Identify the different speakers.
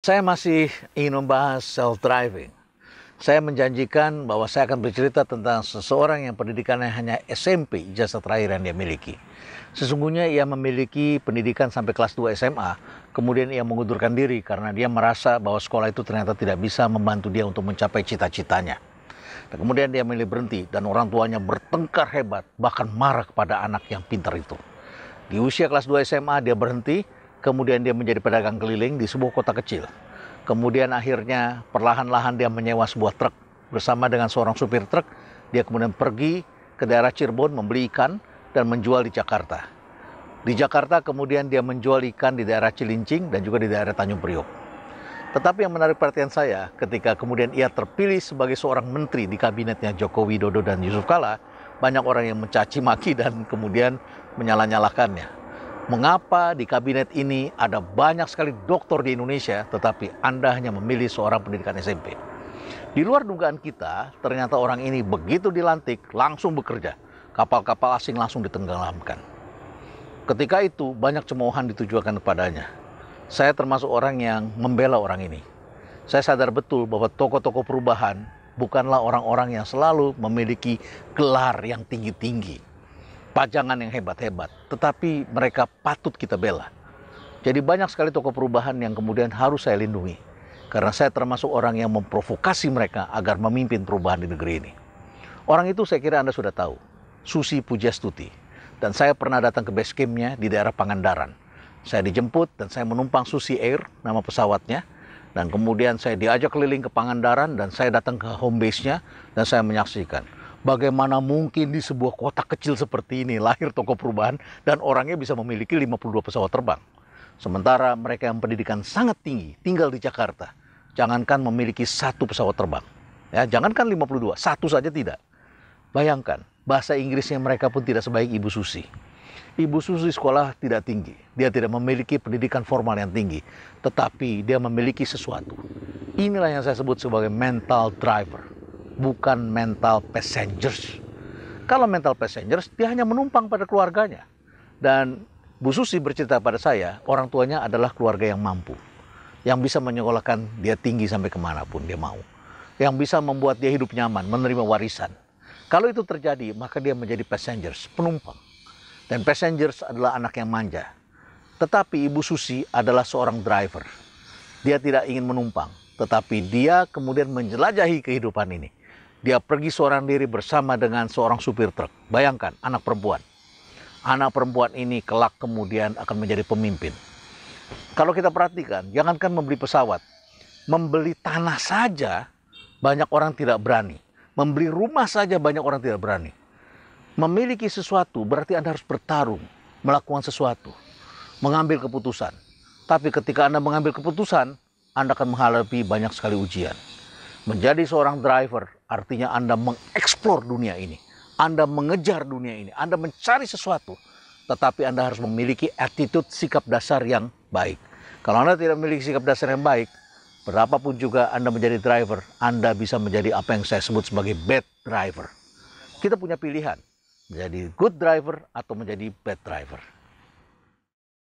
Speaker 1: Saya masih ingin membahas self-driving. Saya menjanjikan bahwa saya akan bercerita tentang seseorang yang pendidikannya hanya SMP, jasa terakhir yang dia miliki. Sesungguhnya ia memiliki pendidikan sampai kelas 2 SMA, kemudian ia mengundurkan diri karena dia merasa bahwa sekolah itu ternyata tidak bisa membantu dia untuk mencapai cita-citanya. kemudian dia memilih berhenti dan orang tuanya bertengkar hebat, bahkan marah kepada anak yang pintar itu. Di usia kelas 2 SMA dia berhenti kemudian dia menjadi pedagang keliling di sebuah kota kecil. Kemudian akhirnya perlahan-lahan dia menyewa sebuah truk bersama dengan seorang supir truk. Dia kemudian pergi ke daerah Cirebon membeli ikan dan menjual di Jakarta. Di Jakarta kemudian dia menjual ikan di daerah Cilincing dan juga di daerah Tanjung Priok. Tetapi yang menarik perhatian saya ketika kemudian ia terpilih sebagai seorang menteri di kabinetnya Joko Widodo dan Yusuf Kala, banyak orang yang mencaci maki dan kemudian menyalah-nyalahkannya mengapa di kabinet ini ada banyak sekali dokter di Indonesia, tetapi Anda hanya memilih seorang pendidikan SMP. Di luar dugaan kita, ternyata orang ini begitu dilantik langsung bekerja. Kapal-kapal asing langsung ditenggelamkan. Ketika itu, banyak cemoohan ditujukan kepadanya. Saya termasuk orang yang membela orang ini. Saya sadar betul bahwa tokoh-tokoh perubahan bukanlah orang-orang yang selalu memiliki gelar yang tinggi-tinggi pajangan yang hebat-hebat, tetapi mereka patut kita bela. Jadi banyak sekali tokoh perubahan yang kemudian harus saya lindungi. Karena saya termasuk orang yang memprovokasi mereka agar memimpin perubahan di negeri ini. Orang itu saya kira Anda sudah tahu, Susi Pujastuti. Dan saya pernah datang ke base campnya di daerah Pangandaran. Saya dijemput dan saya menumpang Susi Air, nama pesawatnya. Dan kemudian saya diajak keliling ke Pangandaran dan saya datang ke home base-nya dan saya menyaksikan bagaimana mungkin di sebuah kota kecil seperti ini lahir toko perubahan dan orangnya bisa memiliki 52 pesawat terbang. Sementara mereka yang pendidikan sangat tinggi tinggal di Jakarta, jangankan memiliki satu pesawat terbang. Ya, jangankan 52, satu saja tidak. Bayangkan, bahasa Inggrisnya mereka pun tidak sebaik Ibu Susi. Ibu Susi sekolah tidak tinggi, dia tidak memiliki pendidikan formal yang tinggi, tetapi dia memiliki sesuatu. Inilah yang saya sebut sebagai mental driver bukan mental passengers. Kalau mental passengers, dia hanya menumpang pada keluarganya. Dan Bu Susi bercerita pada saya, orang tuanya adalah keluarga yang mampu. Yang bisa menyekolahkan dia tinggi sampai kemanapun dia mau. Yang bisa membuat dia hidup nyaman, menerima warisan. Kalau itu terjadi, maka dia menjadi passengers, penumpang. Dan passengers adalah anak yang manja. Tetapi Ibu Susi adalah seorang driver. Dia tidak ingin menumpang, tetapi dia kemudian menjelajahi kehidupan ini. Dia pergi seorang diri bersama dengan seorang supir truk. Bayangkan, anak perempuan. Anak perempuan ini kelak kemudian akan menjadi pemimpin. Kalau kita perhatikan, jangankan membeli pesawat, membeli tanah saja banyak orang tidak berani. Membeli rumah saja banyak orang tidak berani. Memiliki sesuatu berarti Anda harus bertarung, melakukan sesuatu, mengambil keputusan. Tapi ketika Anda mengambil keputusan, Anda akan menghadapi banyak sekali ujian. Menjadi seorang driver artinya Anda mengeksplor dunia ini. Anda mengejar dunia ini, Anda mencari sesuatu, tetapi Anda harus memiliki attitude sikap dasar yang baik. Kalau Anda tidak memiliki sikap dasar yang baik, berapapun juga Anda menjadi driver, Anda bisa menjadi apa yang saya sebut sebagai bad driver. Kita punya pilihan, menjadi good driver atau menjadi bad driver.